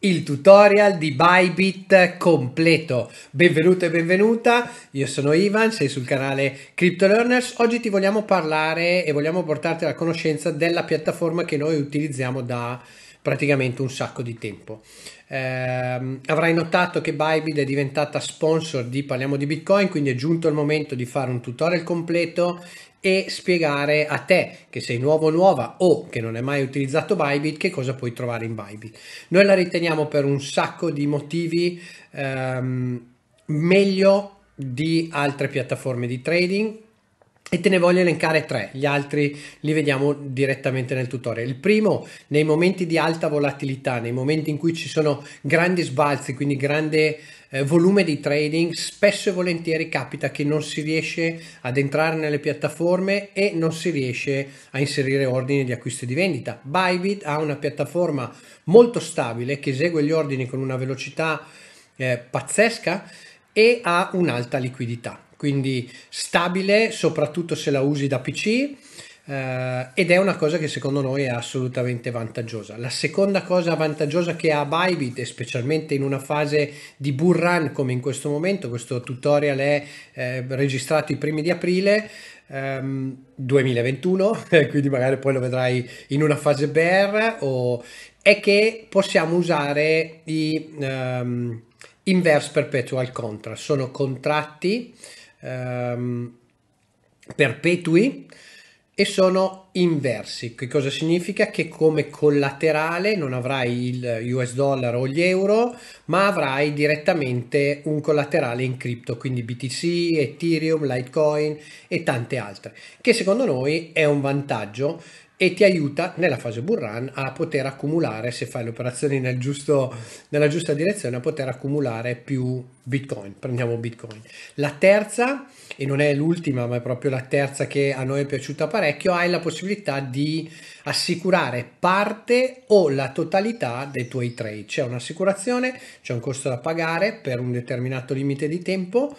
il tutorial di Bybit completo. Benvenuto e benvenuta, io sono Ivan, sei sul canale Crypto Learners. Oggi ti vogliamo parlare e vogliamo portarti alla conoscenza della piattaforma che noi utilizziamo da praticamente un sacco di tempo. Eh, avrai notato che Bybit è diventata sponsor di Parliamo di Bitcoin, quindi è giunto il momento di fare un tutorial completo e spiegare a te che sei nuovo o nuova o che non hai mai utilizzato Bybit che cosa puoi trovare in Bybit. Noi la riteniamo per un sacco di motivi ehm, meglio di altre piattaforme di trading e te ne voglio elencare tre, gli altri li vediamo direttamente nel tutorial. Il primo, nei momenti di alta volatilità, nei momenti in cui ci sono grandi sbalzi, quindi grande eh, volume di trading spesso e volentieri capita che non si riesce ad entrare nelle piattaforme e non si riesce a inserire ordini di acquisto e di vendita. Bybit ha una piattaforma molto stabile che esegue gli ordini con una velocità eh, pazzesca e ha un'alta liquidità, quindi stabile soprattutto se la usi da PC eh, ed è una cosa che secondo noi è assolutamente vantaggiosa. La seconda cosa vantaggiosa che ha Bybit, specialmente in una fase di bull run come in questo momento, questo tutorial è eh, registrato i primi di aprile, 2021, ehm, quindi magari poi lo vedrai in una fase bear, o, è che possiamo usare i um, inverse perpetual contract, sono contratti um, perpetui e sono inversi. Che cosa significa? Che come collaterale non avrai il US dollar o gli euro, ma avrai direttamente un collaterale in cripto, quindi BTC, Ethereum, Litecoin e tante altre, che secondo noi è un vantaggio e ti aiuta nella fase bull run a poter accumulare, se fai le operazioni nel giusto, nella giusta direzione, a poter accumulare più bitcoin. Prendiamo bitcoin. La terza, e non è l'ultima, ma è proprio la terza che a noi è piaciuta parecchio, hai la possibilità di assicurare parte o la totalità dei tuoi trade. C'è un'assicurazione, c'è un costo da pagare per un determinato limite di tempo.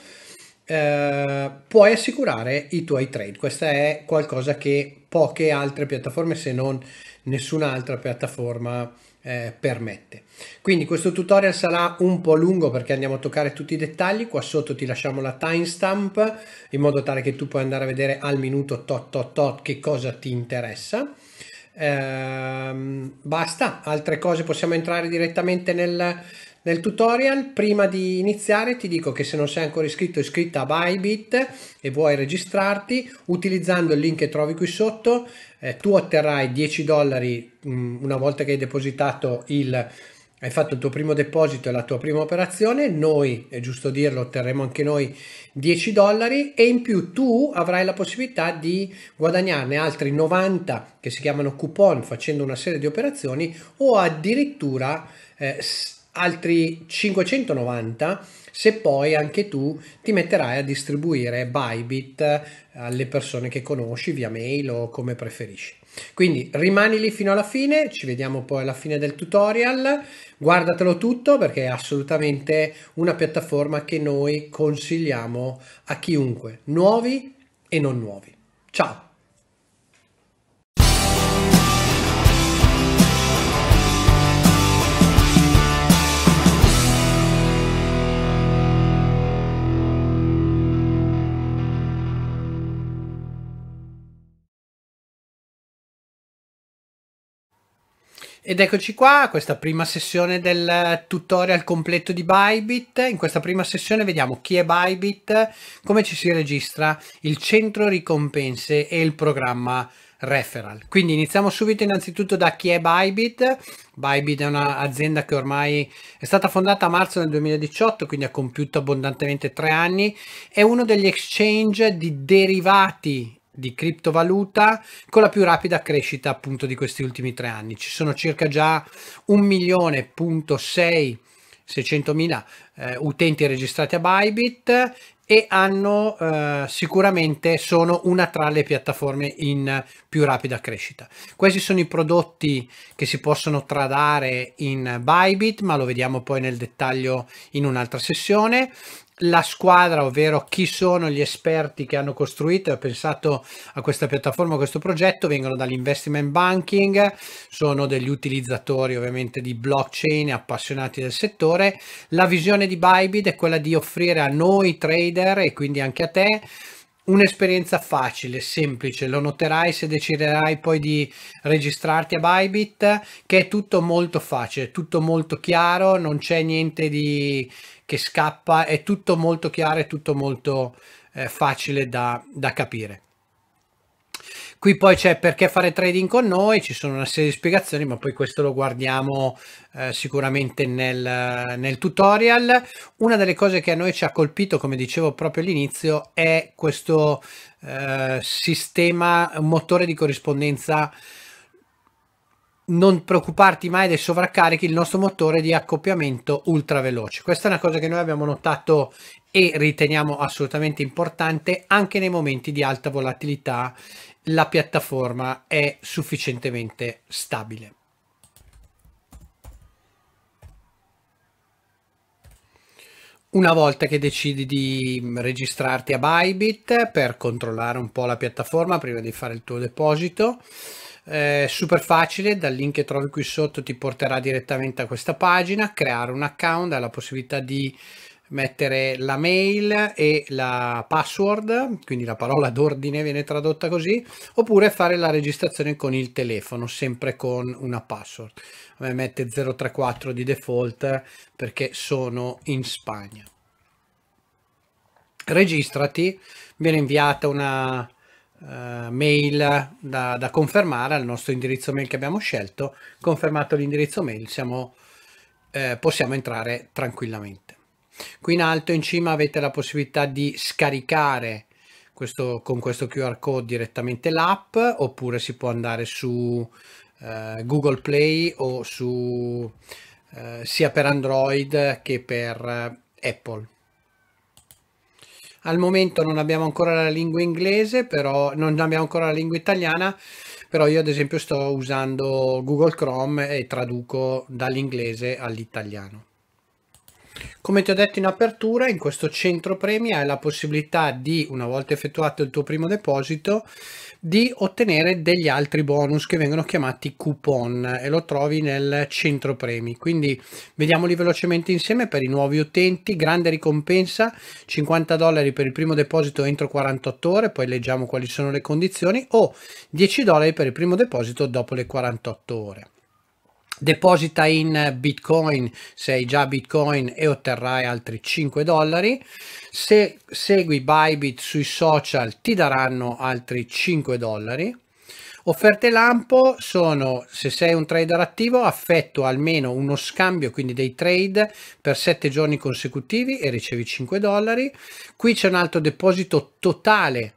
Eh, puoi assicurare i tuoi trade. Questa è qualcosa che poche altre piattaforme se non nessun'altra piattaforma eh, permette. Quindi questo tutorial sarà un po' lungo perché andiamo a toccare tutti i dettagli, qua sotto ti lasciamo la timestamp in modo tale che tu puoi andare a vedere al minuto tot tot tot che cosa ti interessa. Ehm, basta, altre cose possiamo entrare direttamente nel, nel tutorial, prima di iniziare, ti dico che se non sei ancora iscritto o iscritta a Bybit e vuoi registrarti, utilizzando il link che trovi qui sotto, eh, tu otterrai 10 dollari mh, mm, una volta che hai depositato il hai fatto il tuo primo deposito e la tua prima operazione, noi, è giusto dirlo, otterremo anche noi 10 dollari e in più tu avrai la possibilità di guadagnarne altri 90 che si chiamano coupon facendo una serie di operazioni o addirittura eh, altri 590 se poi anche tu ti metterai a distribuire Bybit eh, alle persone che conosci via mail o come preferisci. Quindi rimani lì fino alla fine, ci vediamo poi alla fine del tutorial, guardatelo tutto perché è assolutamente una piattaforma che noi consigliamo a chiunque, nuovi e non nuovi. Ciao! Ed eccoci qua, questa prima sessione del tutorial completo di Bybit. In questa prima sessione vediamo chi è Bybit, come ci si registra, il centro ricompense e il programma referral. Quindi iniziamo subito innanzitutto da chi è Bybit. Bybit è un'azienda che ormai è stata fondata a marzo del 2018, quindi ha compiuto abbondantemente tre anni. È uno degli exchange di derivati di criptovaluta con la più rapida crescita appunto di questi ultimi tre anni. Ci sono circa già 1.600.000 eh, utenti registrati a Bybit e hanno eh, sicuramente sono una tra le piattaforme in più rapida crescita. Questi sono i prodotti che si possono tradare in Bybit, ma lo vediamo poi nel dettaglio in un'altra sessione la squadra, ovvero chi sono gli esperti che hanno costruito e pensato a questa piattaforma, a questo progetto, vengono dall'investment banking, sono degli utilizzatori ovviamente di blockchain, appassionati del settore. La visione di Bybit è quella di offrire a noi trader e quindi anche a te un'esperienza facile, semplice, lo noterai se deciderai poi di registrarti a Bybit, che è tutto molto facile, tutto molto chiaro, non c'è niente di che scappa, è tutto molto chiaro, è tutto molto eh, facile da, da capire. Qui poi c'è perché fare trading con noi, ci sono una serie di spiegazioni, ma poi questo lo guardiamo eh, sicuramente nel, nel, tutorial. Una delle cose che a noi ci ha colpito, come dicevo proprio all'inizio, è questo eh, sistema, motore di corrispondenza non preoccuparti mai dei sovraccarichi, il nostro motore di accoppiamento ultra veloce. Questa è una cosa che noi abbiamo notato e riteniamo assolutamente importante anche nei momenti di alta volatilità la piattaforma è sufficientemente stabile. Una volta che decidi di mm, registrarti a Bybit per controllare un po' la piattaforma prima di fare il tuo deposito, eh, super facile, dal link che trovi qui sotto ti porterà direttamente a questa pagina, creare un account, ha la possibilità di mettere la mail e la password, quindi la parola d'ordine viene tradotta così, oppure fare la registrazione con il telefono, sempre con una password. A me mette 034 di default perché sono in Spagna. Registrati, viene inviata una uh, mail da, da, confermare al nostro indirizzo mail che abbiamo scelto. Confermato l'indirizzo mail siamo, eh, possiamo entrare tranquillamente. Qui in alto in cima avete la possibilità di scaricare questo, con questo QR code direttamente l'app oppure si può andare su eh, Google Play o su eh, sia per Android che per eh, Apple. Al momento non abbiamo ancora la lingua inglese, però non abbiamo ancora la lingua italiana, però io ad esempio sto usando Google Chrome e traduco dall'inglese all'italiano. Come ti ho detto in apertura, in questo centro premi hai la possibilità di, una volta effettuato il tuo primo deposito, di ottenere degli altri bonus che vengono chiamati coupon e lo trovi nel centro premi. Quindi vediamoli velocemente insieme per i nuovi utenti, grande ricompensa, 50 dollari per il primo deposito entro 48 ore, poi leggiamo quali sono le condizioni, o 10 dollari per il primo deposito dopo le 48 ore deposita in bitcoin se hai già bitcoin e otterrai altri 5 dollari se segui Bybit sui social ti daranno altri 5 dollari. Offerte lampo sono, se sei un trader attivo, affetto almeno uno scambio, quindi dei trade, per 7 giorni consecutivi e ricevi 5 dollari. Qui c'è un altro deposito totale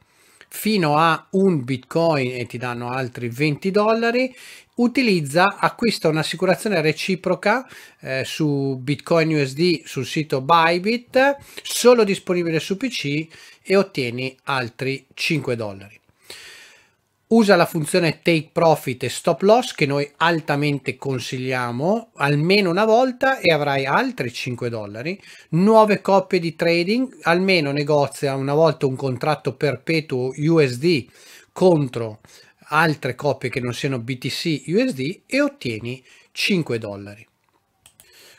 fino a un bitcoin e ti danno altri 20 dollari utilizza, acquista un'assicurazione reciproca eh, su Bitcoin USD sul sito Bybit, solo disponibile su PC e ottieni altri 5 dollari. Usa la funzione take profit e stop loss che noi altamente consigliamo almeno una volta e avrai altri 5 dollari. Nuove coppie di trading, almeno negozia una volta un contratto perpetuo USD contro altre copie che non siano BTC USD e ottieni 5 dollari.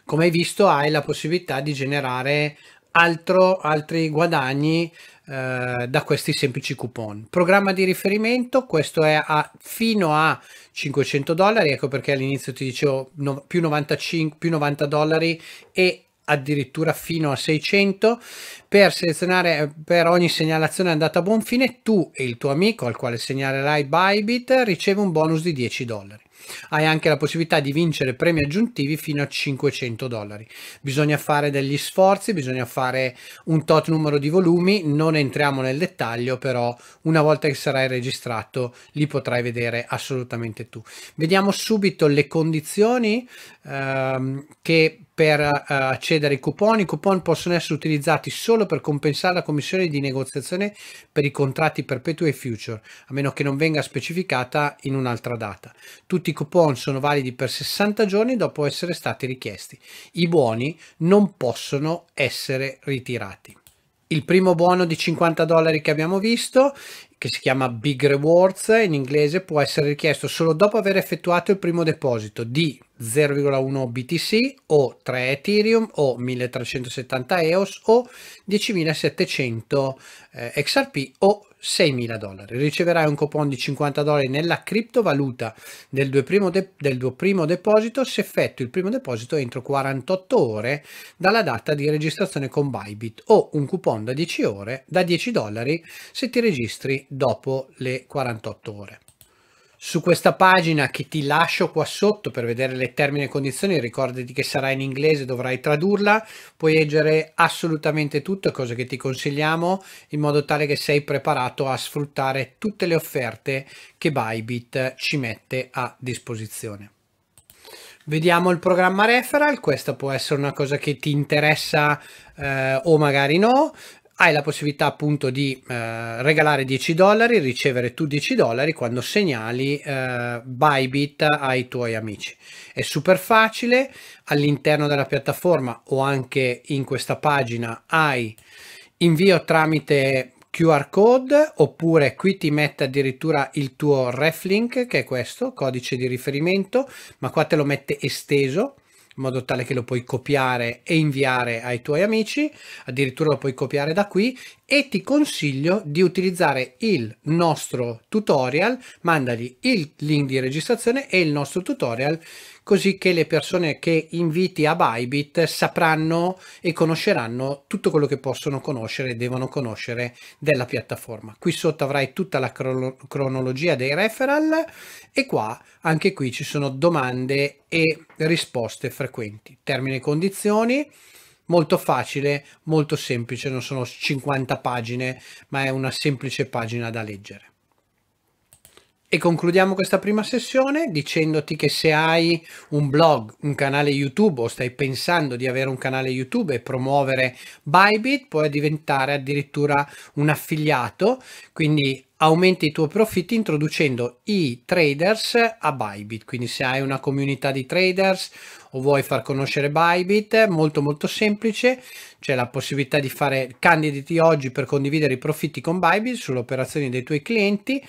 Come hai visto hai la possibilità di generare altro, altri guadagni eh, da questi semplici coupon. Programma di riferimento, questo è a, fino a 500 dollari, ecco perché all'inizio ti dicevo no, più, 95, più 90 dollari e addirittura fino a 600 per selezionare per ogni segnalazione andata a buon fine tu e il tuo amico al quale segnalerai Bybit riceve un bonus di 10 dollari hai anche la possibilità di vincere premi aggiuntivi fino a 500 dollari bisogna fare degli sforzi bisogna fare un tot numero di volumi non entriamo nel dettaglio però una volta che sarai registrato li potrai vedere assolutamente tu vediamo subito le condizioni ehm, che per uh, accedere ai coupon. I coupon possono essere utilizzati solo per compensare la commissione di negoziazione per i contratti perpetui e future, a meno che non venga specificata in un'altra data. Tutti i coupon sono validi per 60 giorni dopo essere stati richiesti. I buoni non possono essere ritirati. Il primo buono di 50 dollari che abbiamo visto che si chiama Big Rewards in inglese può essere richiesto solo dopo aver effettuato il primo deposito di 0,1 BTC o 3 Ethereum o 1370 EOS o 10700 eh, XRP o 6.000 dollari. Riceverai un coupon di 50 dollari nella criptovaluta del tuo, primo, de primo deposito se effettui il primo deposito entro 48 ore dalla data di registrazione con Bybit o un coupon da 10, ore, da 10 dollari se ti registri dopo le 48 ore su questa pagina che ti lascio qua sotto per vedere le termini e condizioni, ricordati che sarà in inglese, dovrai tradurla, puoi leggere assolutamente tutto, cosa che ti consigliamo in modo tale che sei preparato a sfruttare tutte le offerte che Bybit ci mette a disposizione. Vediamo il programma referral, questa può essere una cosa che ti interessa eh, o magari no, hai la possibilità appunto di eh, regalare 10 dollari, ricevere tu 10 dollari quando segnali eh, Bybit ai tuoi amici. È super facile, all'interno della piattaforma o anche in questa pagina hai invio tramite QR code oppure qui ti mette addirittura il tuo ref link che è questo codice di riferimento ma qua te lo mette esteso in modo tale che lo puoi copiare e inviare ai tuoi amici, addirittura lo puoi copiare da qui e ti consiglio di utilizzare il nostro tutorial, mandagli il link di registrazione e il nostro tutorial così che le persone che inviti a Bybit sapranno e conosceranno tutto quello che possono conoscere e devono conoscere della piattaforma. Qui sotto avrai tutta la cronologia dei referral e qua anche qui ci sono domande e risposte frequenti, termine e condizioni, molto facile, molto semplice, non sono 50 pagine, ma è una semplice pagina da leggere. E concludiamo questa prima sessione dicendoti che se hai un blog, un canale YouTube o stai pensando di avere un canale YouTube e promuovere Bybit, puoi diventare addirittura un affiliato, quindi aumenti i tuoi profitti introducendo i traders a Bybit. Quindi se hai una comunità di traders o vuoi far conoscere Bybit, molto molto semplice, c'è la possibilità di fare candidati oggi per condividere i profitti con Bybit sulle operazioni dei tuoi clienti,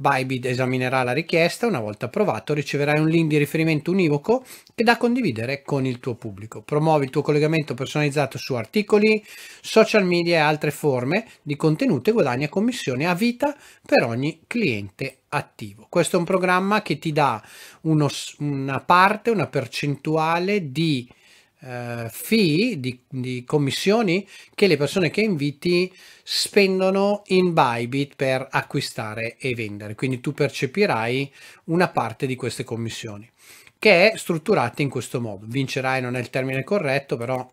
Bybit esaminerà la richiesta, una volta approvato riceverai un link di riferimento univoco che da condividere con il tuo pubblico. Promuovi il tuo collegamento personalizzato su articoli, social media e altre forme di contenuto e guadagna commissione a vita per ogni cliente attivo. Questo è un programma che ti dà uno, una parte, una percentuale di eh, fee, di, di, commissioni che le persone che inviti spendono in Bybit per acquistare e vendere. Quindi tu percepirai una parte di queste commissioni che è strutturata in questo modo. Vincerai non è il termine corretto, però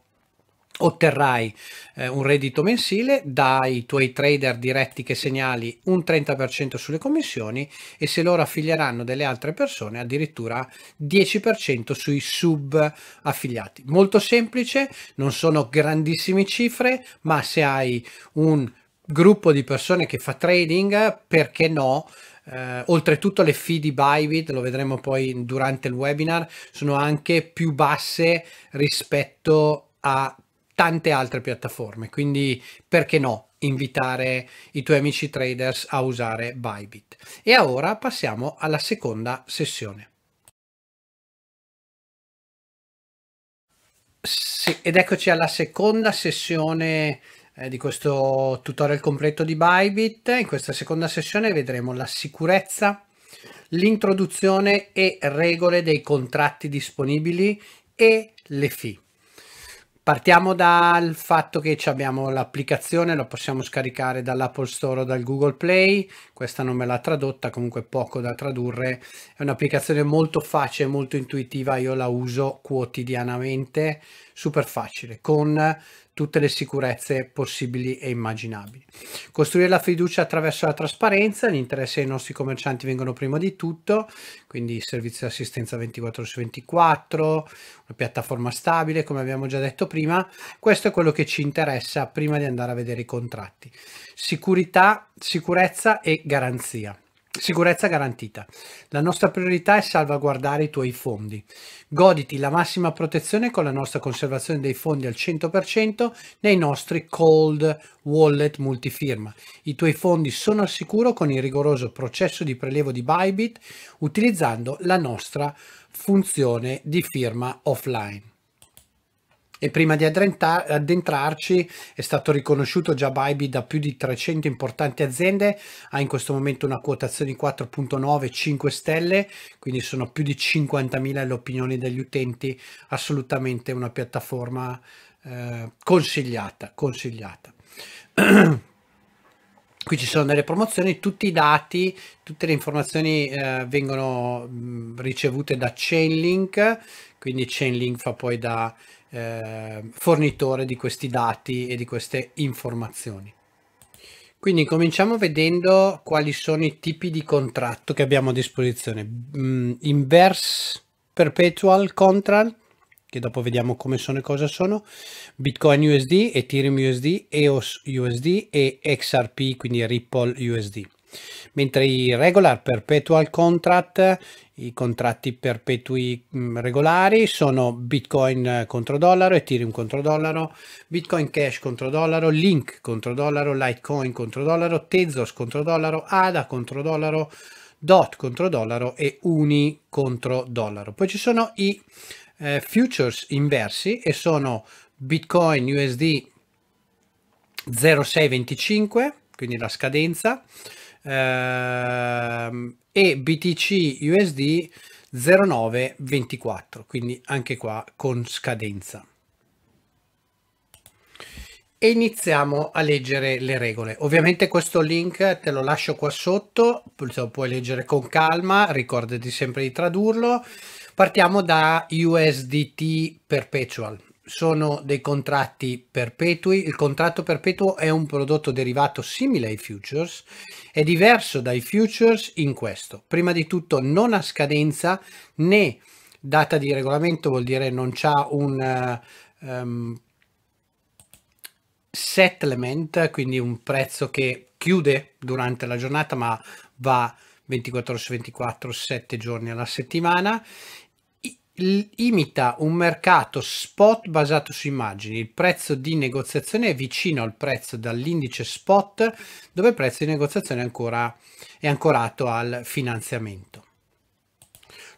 otterrai eh, un reddito mensile dai tuoi trader diretti che segnali un 30% sulle commissioni e se loro affilieranno delle altre persone addirittura 10% sui sub affiliati. Molto semplice, non sono grandissime cifre, ma se hai un gruppo di persone che fa trading, perché no? Eh, oltretutto le fee di Bybit, lo vedremo poi durante il webinar, sono anche più basse rispetto a tante altre piattaforme. Quindi perché no invitare i tuoi amici traders a usare Bybit? E ora passiamo alla seconda sessione. Sì, ed eccoci alla seconda sessione eh, di questo tutorial completo di Bybit. In questa seconda sessione vedremo la sicurezza, l'introduzione e regole dei contratti disponibili e le fee. Partiamo dal fatto che abbiamo l'applicazione, la possiamo scaricare dall'Apple Store o dal Google Play, questa non me l'ha tradotta, comunque poco da tradurre, è un'applicazione molto facile, molto intuitiva, io la uso quotidianamente, super facile, con tutte le sicurezze possibili e immaginabili. Costruire la fiducia attraverso la trasparenza, gli interessi dei nostri commercianti vengono prima di tutto, quindi servizio di assistenza 24 su 24, una piattaforma stabile, come abbiamo già detto prima, questo è quello che ci interessa prima di andare a vedere i contratti. Sicurità, sicurezza e garanzia. Sicurezza garantita. La nostra priorità è salvaguardare i tuoi fondi. Goditi la massima protezione con la nostra conservazione dei fondi al 100% nei nostri cold wallet multifirma. I tuoi fondi sono al sicuro con il rigoroso processo di prelevo di Bybit utilizzando la nostra funzione di firma offline. E prima di addentrarci è stato riconosciuto già Bybit da più di 300 importanti aziende, ha in questo momento una quotazione di 4.9, 5 stelle, quindi sono più di 50.000 le opinioni degli utenti, assolutamente una piattaforma eh, consigliata, consigliata. qui ci sono delle promozioni, tutti i dati, tutte le informazioni eh, vengono mh, ricevute da Chainlink, quindi Chainlink fa poi da eh, fornitore di questi dati e di queste informazioni. Quindi cominciamo vedendo quali sono i tipi di contratto che abbiamo a disposizione. Mm, inverse Perpetual Contract, che dopo vediamo come sono e cosa sono, Bitcoin USD, Ethereum USD, EOS USD e XRP, quindi Ripple USD. Mentre i Regular Perpetual Contract i contratti perpetui mm, regolari sono Bitcoin eh, contro dollaro, Ethereum contro dollaro, Bitcoin Cash contro dollaro, Link contro dollaro, Litecoin contro dollaro, Tezos contro dollaro, ADA contro dollaro, DOT contro dollaro e UNI contro dollaro. Poi ci sono i eh, futures inversi e sono Bitcoin USD 0625, quindi la scadenza, ehm, e BTC USD 0924, quindi anche qua con scadenza. E iniziamo a leggere le regole. Ovviamente questo link te lo lascio qua sotto, lo puoi leggere con calma, ricordati sempre di tradurlo. Partiamo da USDT Perpetual sono dei contratti perpetui. Il contratto perpetuo è un prodotto derivato simile ai futures, è diverso dai futures in questo. Prima di tutto non ha scadenza né data di regolamento, vuol dire non c'è un um, settlement, quindi un prezzo che chiude durante la giornata ma va 24 ore su 24, 7 giorni alla settimana imita un mercato spot basato su immagini. Il prezzo di negoziazione è vicino al prezzo dall'indice spot, dove il prezzo di negoziazione è, ancora, è ancorato al finanziamento.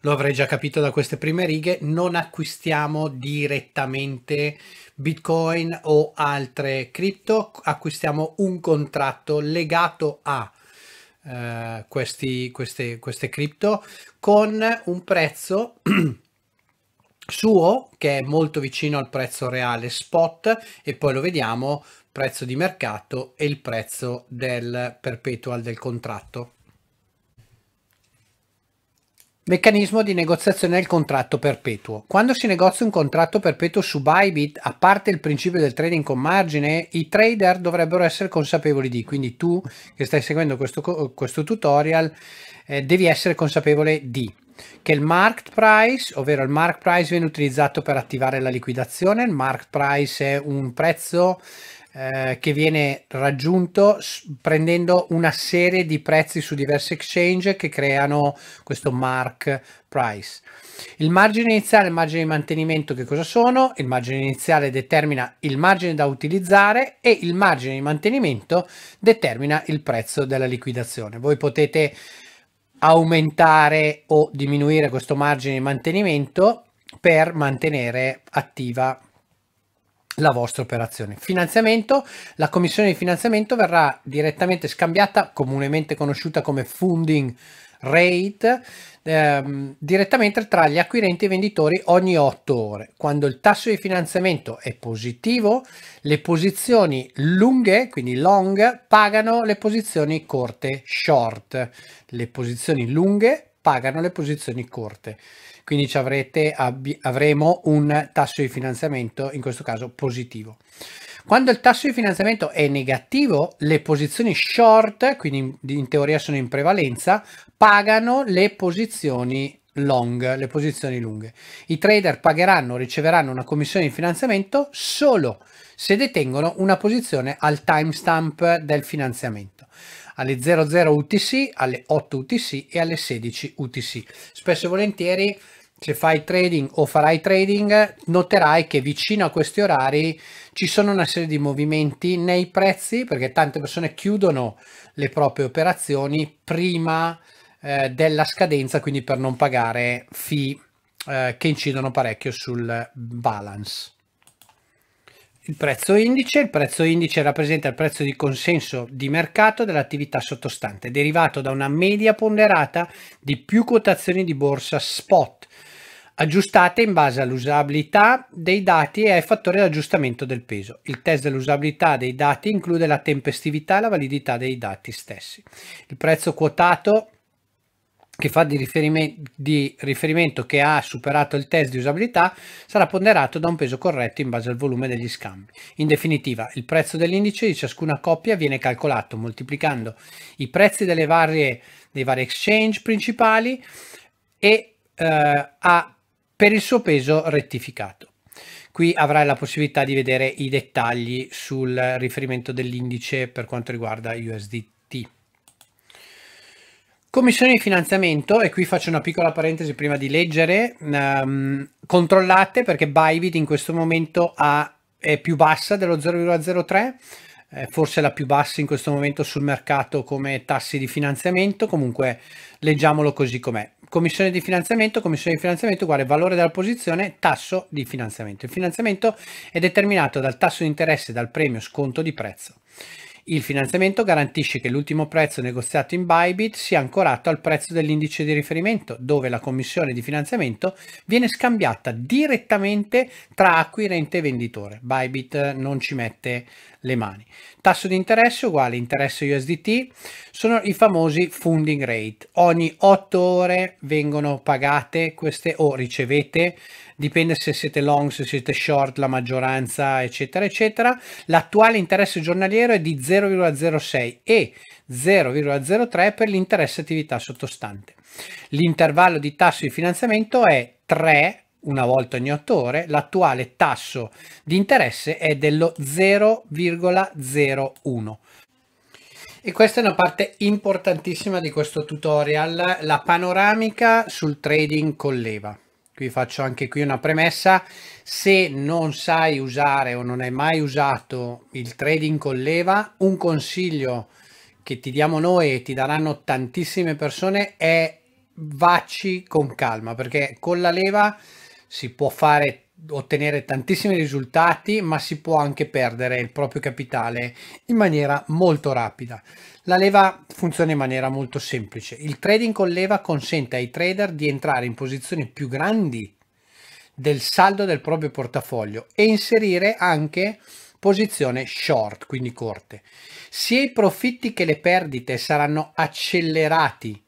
Lo avrei già capito da queste prime righe, non acquistiamo direttamente Bitcoin o altre cripto, acquistiamo un contratto legato a eh, questi, queste, queste cripto con un prezzo suo che è molto vicino al prezzo reale spot e poi lo vediamo prezzo di mercato e il prezzo del perpetual del contratto. Meccanismo di negoziazione del contratto perpetuo. Quando si negozia un contratto perpetuo su Bybit, a parte il principio del trading con margine, i trader dovrebbero essere consapevoli di, quindi tu che stai seguendo questo, questo tutorial eh, devi essere consapevole di che il market price, ovvero il market price viene utilizzato per attivare la liquidazione, il market price è un prezzo eh, che viene raggiunto prendendo una serie di prezzi su diversi exchange che creano questo mark price. Il margine iniziale e il margine di mantenimento che cosa sono? Il margine iniziale determina il margine da utilizzare e il margine di mantenimento determina il prezzo della liquidazione. Voi potete aumentare o diminuire questo margine di mantenimento per mantenere attiva la vostra operazione. Finanziamento, la commissione di finanziamento verrà direttamente scambiata, comunemente conosciuta come funding rate ehm, direttamente tra gli acquirenti e i venditori ogni 8 ore. Quando il tasso di finanziamento è positivo, le posizioni lunghe, quindi long, pagano le posizioni corte short. Le posizioni lunghe pagano le posizioni corte. Quindi ci avrete, avremo un tasso di finanziamento, in questo caso positivo. Quando il tasso di finanziamento è negativo, le posizioni short, quindi in, in teoria sono in prevalenza, pagano le posizioni long, le posizioni lunghe. I trader pagheranno, riceveranno una commissione di finanziamento solo se detengono una posizione al timestamp del finanziamento alle 00 UTC, alle 8 UTC e alle 16 UTC. Spesso e volentieri se fai trading o farai trading, noterai che vicino a questi orari ci sono una serie di movimenti nei prezzi perché tante persone chiudono le proprie operazioni prima eh, della scadenza, quindi per non pagare fee eh, che incidono parecchio sul balance. Il prezzo indice, il prezzo indice rappresenta il prezzo di consenso di mercato dell'attività sottostante, derivato da una media ponderata di più quotazioni di borsa spot aggiustate in base all'usabilità dei dati e ai fattori di aggiustamento del peso. Il test dell'usabilità dei dati include la tempestività e la validità dei dati stessi. Il prezzo quotato che fa di riferimento, di riferimento che ha superato il test di usabilità sarà ponderato da un peso corretto in base al volume degli scambi. In definitiva, il prezzo dell'indice di ciascuna coppia viene calcolato moltiplicando i prezzi delle varie, dei vari exchange principali e eh, a per il suo peso rettificato. Qui avrai la possibilità di vedere i dettagli sul riferimento dell'indice per quanto riguarda USDT. Commissione di finanziamento, e qui faccio una piccola parentesi prima di leggere, um, controllate perché Bybit in questo momento ha, è più bassa dello 0,03, eh, forse la più bassa in questo momento sul mercato come tassi di finanziamento, comunque leggiamolo così com'è commissione di finanziamento, commissione di finanziamento uguale valore della posizione, tasso di finanziamento. Il finanziamento è determinato dal tasso di interesse, dal premio sconto di prezzo. Il finanziamento garantisce che l'ultimo prezzo negoziato in Bybit sia ancorato al prezzo dell'indice di riferimento, dove la commissione di finanziamento viene scambiata direttamente tra acquirente e venditore. Bybit eh, non ci mette le mani. Tasso di interesse uguale interesse USDT sono i famosi funding rate. Ogni 8 ore vengono pagate queste o ricevete, dipende se siete long, se siete short, la maggioranza, eccetera, eccetera. L'attuale interesse giornaliero è di 0. 0,06 e 0,03 per l'interesse attività sottostante. L'intervallo di tasso di finanziamento è 3 una volta ogni 8 ore, l'attuale tasso di interesse è dello 0,01. E questa è una parte importantissima di questo tutorial, la panoramica sul trading con leva qui faccio anche qui una premessa, se non sai usare o non hai mai usato il trading con leva, un consiglio che ti diamo noi e ti daranno tantissime persone è vacci con calma perché con la leva si può fare ottenere tantissimi risultati, ma si può anche perdere il proprio capitale in maniera molto rapida. La leva funziona in maniera molto semplice. Il trading con leva consente ai trader di entrare in posizioni più grandi del saldo del proprio portafoglio e inserire anche posizione short, quindi corte. Sia i profitti che le perdite saranno accelerati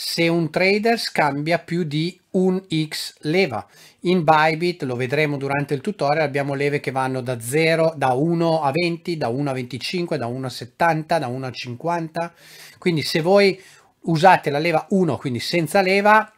se un trader scambia più di un X leva. In Bybit, lo vedremo durante il tutorial, abbiamo leve che vanno da 0, da 1 a 20, da 1 a 25, da 1 a 70, da 1 a 50. Quindi se voi usate la leva 1, quindi senza leva,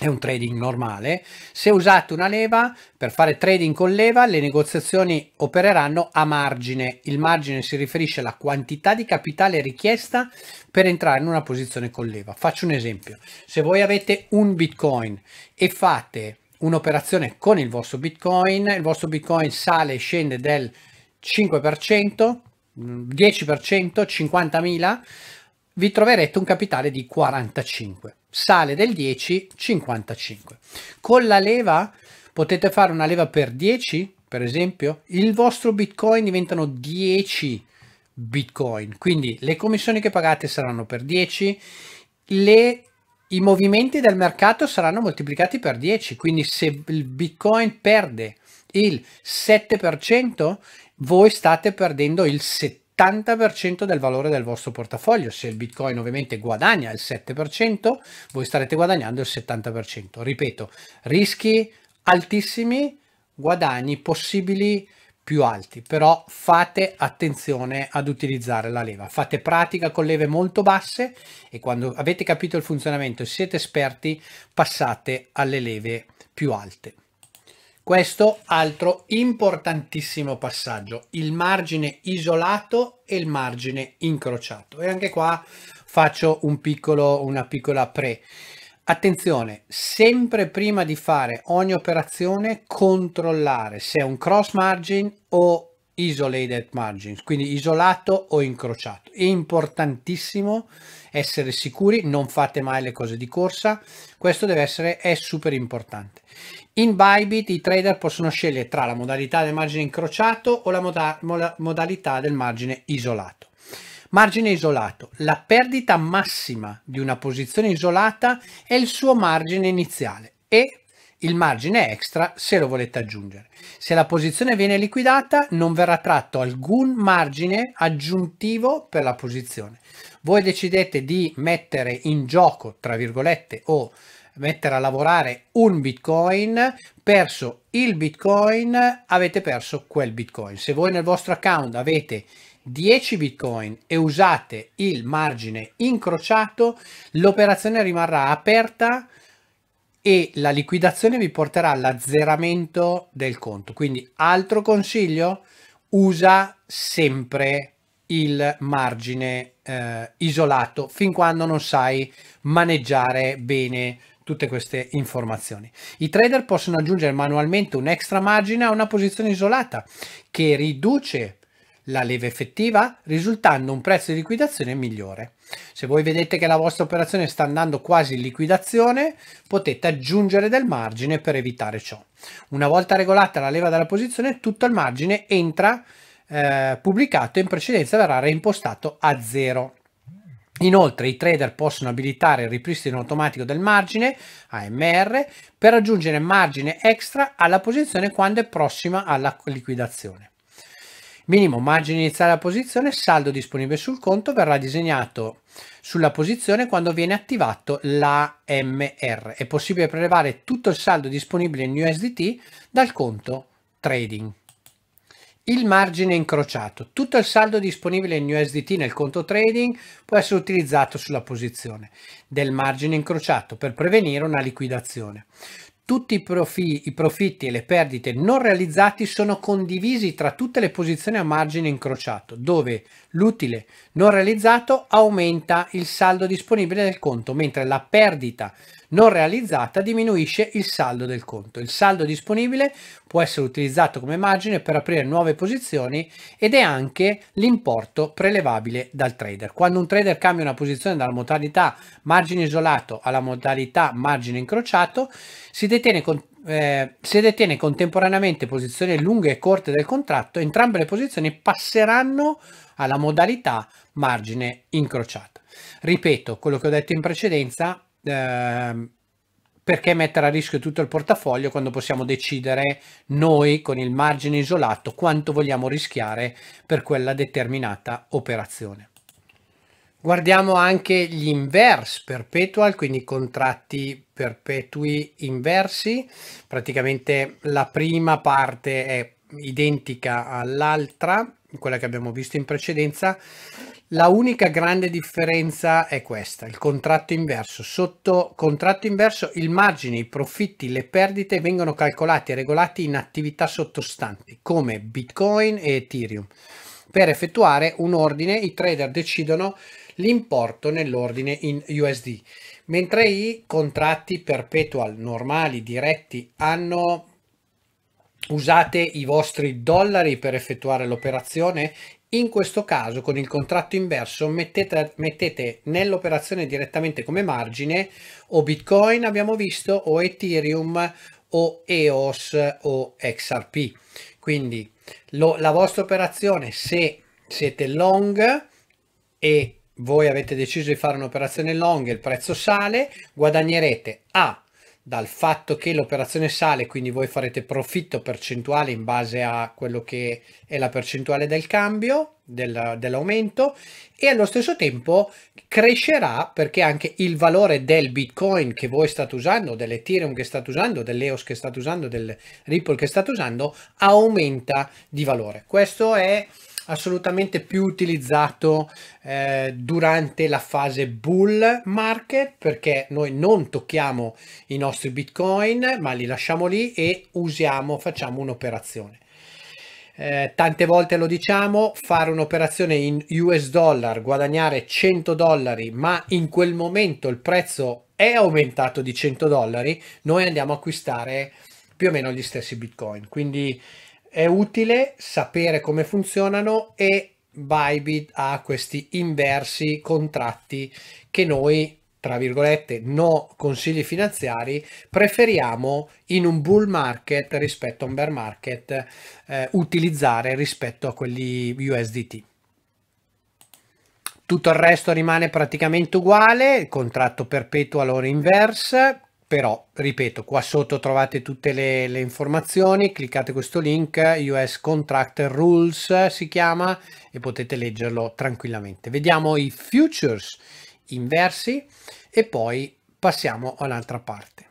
è un trading normale. Se usate una leva, per fare trading con leva, le negoziazioni opereranno a margine. Il margine si riferisce alla quantità di capitale richiesta per entrare in una posizione con leva. Faccio un esempio. Se voi avete un bitcoin e fate un'operazione con il vostro bitcoin, il vostro bitcoin sale e scende del 5%, 10%, 50.000, vi troverete un capitale di 45 sale del 10, 55. Con la leva potete fare una leva per 10, per esempio, il vostro bitcoin diventano 10 bitcoin, quindi le commissioni che pagate saranno per 10, le, i movimenti del mercato saranno moltiplicati per 10, quindi se il bitcoin perde il 7%, voi state perdendo il 70% l'80% del valore del vostro portafoglio. Se il Bitcoin ovviamente guadagna il 7%, voi starete guadagnando il 70%. Ripeto, rischi altissimi, guadagni possibili più alti, però fate attenzione ad utilizzare la leva, fate pratica con leve molto basse e quando avete capito il funzionamento e siete esperti passate alle leve più alte. Questo altro importantissimo passaggio, il margine isolato e il margine incrociato. E anche qua faccio un piccolo, una piccola pre. Attenzione, sempre prima di fare ogni operazione controllare se è un cross margin o isolated margins, quindi isolato o incrociato. È importantissimo essere sicuri, non fate mai le cose di corsa, questo deve essere, è super importante. In Bybit i trader possono scegliere tra la modalità del margine incrociato o la moda moda modalità del margine isolato. Margine isolato, la perdita massima di una posizione isolata è il suo margine iniziale e il margine extra se lo volete aggiungere. Se la posizione viene liquidata non verrà tratto alcun margine aggiuntivo per la posizione. Voi decidete di mettere in gioco, tra virgolette, o mettere a lavorare un bitcoin, perso il bitcoin, avete perso quel bitcoin. Se voi nel vostro account avete 10 bitcoin e usate il margine incrociato, l'operazione rimarrà aperta e la liquidazione vi porterà all'azzeramento del conto. Quindi altro consiglio, usa sempre il margine eh, isolato fin quando non sai maneggiare bene tutte queste informazioni. I trader possono aggiungere manualmente un'extra margine a una posizione isolata che riduce la leva effettiva risultando un prezzo di liquidazione migliore. Se voi vedete che la vostra operazione sta andando quasi in liquidazione potete aggiungere del margine per evitare ciò. Una volta regolata la leva della posizione tutto il margine entra eh, pubblicato in precedenza verrà reimpostato a zero. Inoltre i trader possono abilitare il ripristino automatico del margine AMR per aggiungere margine extra alla posizione quando è prossima alla liquidazione. Minimo margine iniziale alla posizione, saldo disponibile sul conto verrà disegnato sulla posizione quando viene attivato l'AMR. È possibile prelevare tutto il saldo disponibile in USDT dal conto trading. Il margine incrociato. Tutto il saldo disponibile in USDT nel conto trading può essere utilizzato sulla posizione del margine incrociato per prevenire una liquidazione. Tutti i, profi, i, profitti e le perdite non realizzati sono condivisi tra tutte le posizioni a margine incrociato, dove l'utile non realizzato aumenta il saldo disponibile del conto, mentre la perdita non realizzata diminuisce il saldo del conto. Il saldo disponibile può essere utilizzato come margine per aprire nuove posizioni ed è anche l'importo prelevabile dal trader. Quando un trader cambia una posizione dalla modalità margine isolato alla modalità margine incrociato, si detiene con eh, se detiene contemporaneamente posizioni lunghe e corte del contratto, entrambe le posizioni passeranno alla modalità margine incrociata. Ripeto quello che ho detto in precedenza, Ehm, perché mettere a rischio tutto il portafoglio quando possiamo decidere noi con il margine isolato quanto vogliamo rischiare per quella determinata operazione. Guardiamo anche gli inverse perpetual, quindi contratti perpetui inversi. Praticamente la prima parte è identica all'altra, quella che abbiamo visto in precedenza, la unica grande differenza è questa, il contratto inverso. Sotto contratto inverso il margine, i profitti, le perdite vengono calcolati e regolati in attività sottostanti come Bitcoin e Ethereum. Per effettuare un ordine i trader decidono l'importo nell'ordine in USD, mentre i contratti perpetual normali diretti hanno usate i vostri dollari per effettuare l'operazione in questo caso con il contratto inverso mettete, mettete nell'operazione direttamente come margine o Bitcoin abbiamo visto o Ethereum o EOS o XRP. Quindi lo, la vostra operazione se siete long e voi avete deciso di fare un'operazione long e il prezzo sale, guadagnerete A dal fatto che l'operazione sale, quindi voi farete profitto percentuale in base a quello che è la percentuale del cambio, del, dell'aumento, e allo stesso tempo crescerà perché anche il valore del Bitcoin che voi state usando, dell'Ethereum che state usando, dell'EOS che state usando, del Ripple che state usando, aumenta di valore. Questo è assolutamente più utilizzato eh, durante la fase bull market perché noi non tocchiamo i nostri bitcoin ma li lasciamo lì e usiamo facciamo un'operazione eh, tante volte lo diciamo fare un'operazione in us dollar guadagnare 100 dollari ma in quel momento il prezzo è aumentato di 100 dollari noi andiamo a acquistare più o meno gli stessi bitcoin quindi è utile sapere come funzionano e Bybit ha questi inversi contratti che noi tra virgolette no consigli finanziari preferiamo in un bull market rispetto a un bear market eh, utilizzare rispetto a quelli USDT tutto il resto rimane praticamente uguale contratto perpetual or inverse però ripeto qua sotto trovate tutte le, le, informazioni cliccate questo link US Contract Rules si chiama e potete leggerlo tranquillamente vediamo i futures inversi e poi passiamo all'altra parte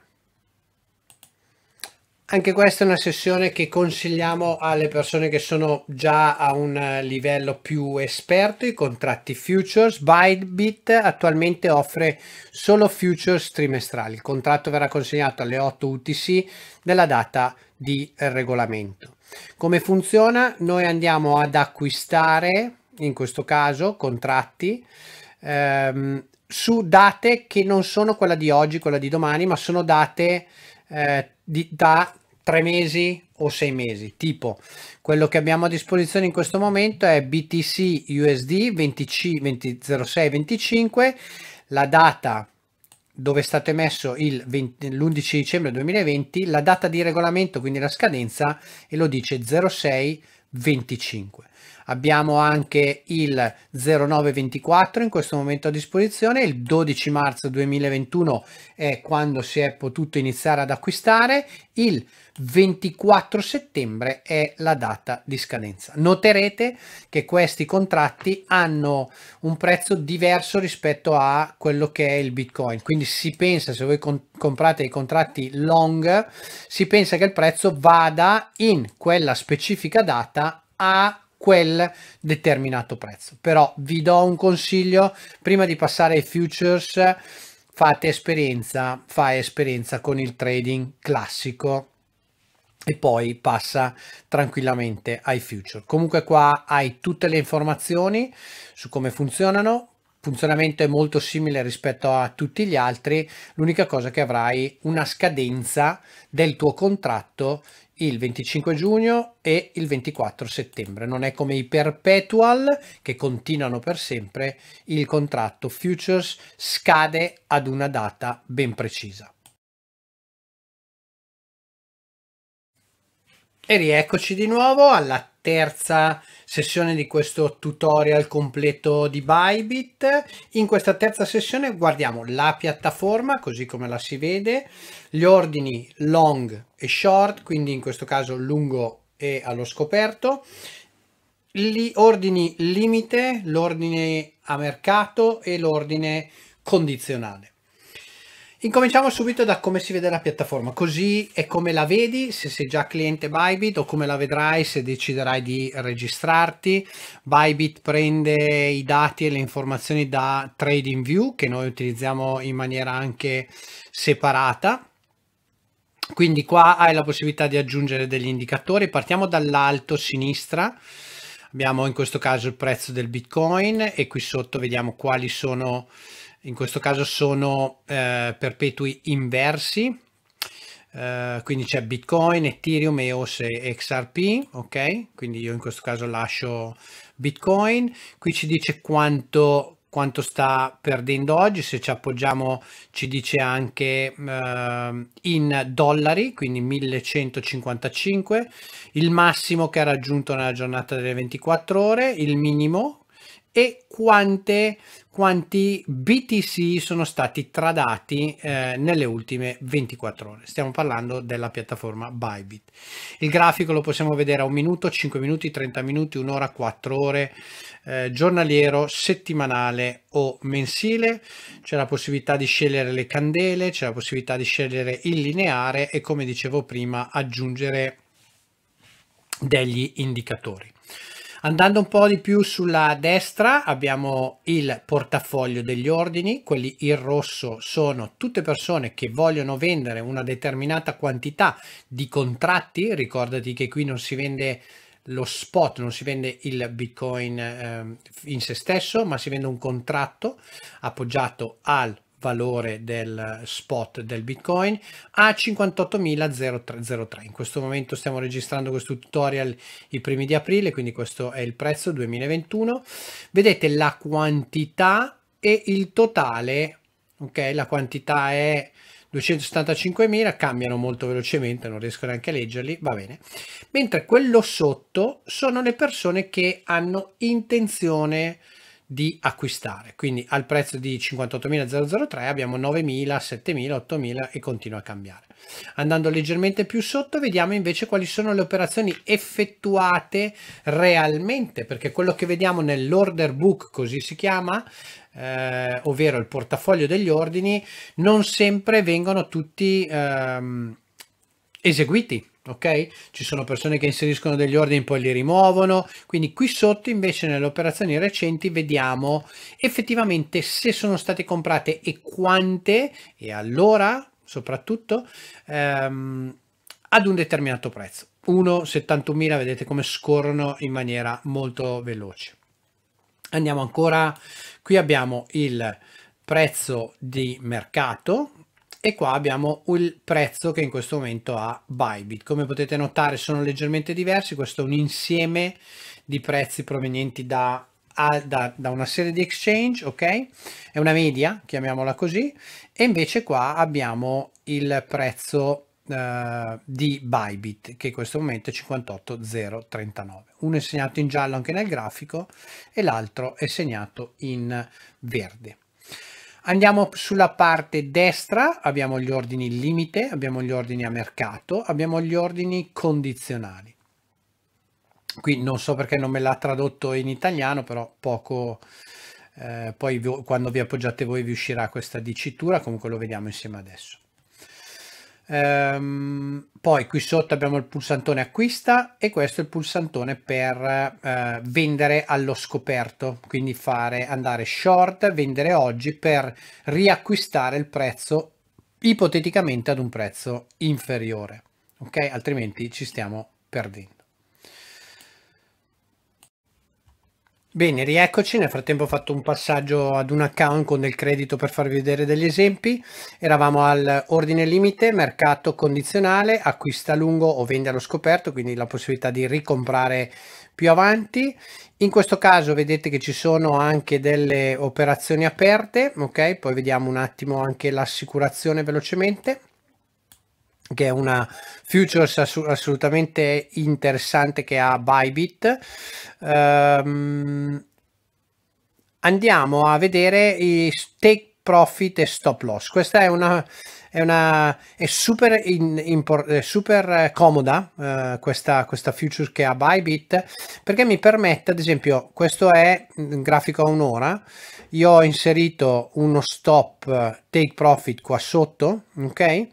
anche questa è una sessione che consigliamo alle persone che sono già a un eh, livello più esperto, i contratti futures. Bybit attualmente offre solo futures trimestrali. Il contratto verrà consegnato alle 8 UTC della data di regolamento. Come funziona? Noi andiamo ad acquistare, in questo caso, contratti ehm, su date che non sono quella di oggi, quella di domani, ma sono date eh, di, da tre mesi o sei mesi. Tipo, quello che abbiamo a disposizione in questo momento è BTC USD 200625, la data dove è stato emesso l'11 dicembre 2020, la data di regolamento, quindi la scadenza, e lo dice 06 25 abbiamo anche il 0924 in questo momento a disposizione, il 12 marzo 2021 è quando si è potuto iniziare ad acquistare, il 24 settembre è la data di scadenza. Noterete che questi contratti hanno un prezzo diverso rispetto a quello che è il Bitcoin, quindi si pensa se voi comprate i contratti long, si pensa che il prezzo vada in quella specifica data a quel determinato prezzo. Però vi do un consiglio, prima di passare ai futures fate esperienza, fai esperienza con il trading classico e poi passa tranquillamente ai future. Comunque qua hai tutte le informazioni su come funzionano, funzionamento è molto simile rispetto a tutti gli altri, l'unica cosa che avrai una scadenza del tuo contratto il 25 giugno e il 24 settembre. Non è come i perpetual che continuano per sempre, il contratto futures scade ad una data ben precisa. E rieccoci di nuovo alla terza sessione di questo tutorial completo di Bybit. In questa terza sessione guardiamo la piattaforma così come la si vede, gli ordini long e short, quindi in questo caso lungo e allo scoperto, gli ordini limite, l'ordine a mercato e l'ordine condizionale. Incominciamo subito da come si vede la piattaforma, così è come la vedi se sei già cliente Bybit o come la vedrai se deciderai di registrarti. Bybit prende i dati e le informazioni da TradingView che noi utilizziamo in maniera anche separata. Quindi qua hai la possibilità di aggiungere degli indicatori. Partiamo dall'alto sinistra. Abbiamo in questo caso il prezzo del Bitcoin e qui sotto vediamo quali sono in questo caso sono eh, perpetui inversi, eh, quindi c'è Bitcoin, Ethereum, EOS e XRP, ok? Quindi io in questo caso lascio Bitcoin, qui ci dice quanto, quanto sta perdendo oggi, se ci appoggiamo ci dice anche eh, in dollari, quindi 1155, il massimo che ha raggiunto nella giornata delle 24 ore, il minimo e quante, quanti BTC sono stati tradati eh, nelle ultime 24 ore. Stiamo parlando della piattaforma Bybit. Il grafico lo possiamo vedere a un minuto, 5 minuti, 30 minuti, un'ora, ora, 4 ore, eh, giornaliero, settimanale o mensile. C'è la possibilità di scegliere le candele, c'è la possibilità di scegliere il lineare e come dicevo prima aggiungere degli indicatori. Andando un po' di più sulla destra abbiamo il portafoglio degli ordini, quelli in rosso sono tutte persone che vogliono vendere una determinata quantità di contratti, ricordati che qui non si vende lo spot, non si vende il bitcoin eh, in se stesso, ma si vende un contratto appoggiato al valore del spot del bitcoin a 58.003 in questo momento stiamo registrando questo tutorial i primi di aprile quindi questo è il prezzo 2021 vedete la quantità e il totale ok la quantità è 275.000 cambiano molto velocemente, non riesco neanche a leggerli, va bene. Mentre quello sotto sono le persone che hanno intenzione di acquistare. Quindi al prezzo di 58.003 abbiamo 9.000, 7.000, 8.000 e continua a cambiare. Andando leggermente più sotto vediamo invece quali sono le operazioni effettuate realmente, perché quello che vediamo nell'order book, così si chiama, eh, ovvero il portafoglio degli ordini, non sempre vengono tutti ehm, eseguiti ok? Ci sono persone che inseriscono degli ordini poi li rimuovono, quindi qui sotto invece nelle operazioni recenti vediamo effettivamente se sono state comprate e quante e allora soprattutto ehm, ad un determinato prezzo. 1,71.000 vedete come scorrono in maniera molto veloce. Andiamo ancora, qui abbiamo il prezzo di mercato, e qua abbiamo il prezzo che in questo momento ha Bybit. Come potete notare sono leggermente diversi, questo è un insieme di prezzi provenienti da, da, da una serie di exchange, ok? È una media, chiamiamola così, e invece qua abbiamo il prezzo Uh, di Bybit che in questo momento è 58039 uno è segnato in giallo anche nel grafico e l'altro è segnato in verde Andiamo sulla parte destra, abbiamo gli ordini limite, abbiamo gli ordini a mercato, abbiamo gli ordini condizionali. Qui non so perché non me l'ha tradotto in italiano, però poco... Eh, poi vi, quando vi appoggiate voi vi uscirà questa dicitura, comunque lo vediamo insieme adesso. Ehm, poi qui sotto abbiamo il pulsantone acquista e questo è il pulsantone per eh, vendere allo scoperto, quindi fare andare short, vendere oggi per riacquistare il prezzo ipoteticamente ad un prezzo inferiore, ok? Altrimenti ci stiamo perdendo. Bene, rieccoci. Nel frattempo ho fatto un passaggio ad un account con del credito per farvi vedere degli esempi. Eravamo all'ordine limite, mercato condizionale, acquista a lungo o vende allo scoperto, quindi la possibilità di ricomprare più avanti. In questo caso vedete che ci sono anche delle operazioni aperte, ok? Poi vediamo un attimo anche l'assicurazione velocemente che è una futures assolutamente interessante che ha Bybit. Um, andiamo a vedere i take profit e stop loss. Questa è una è, una, è super, in, impor, super comoda eh, questa, questa futures che ha Bybit perché mi permette, ad esempio, questo è un grafico a un'ora. Io ho inserito uno stop take profit qua sotto, ok?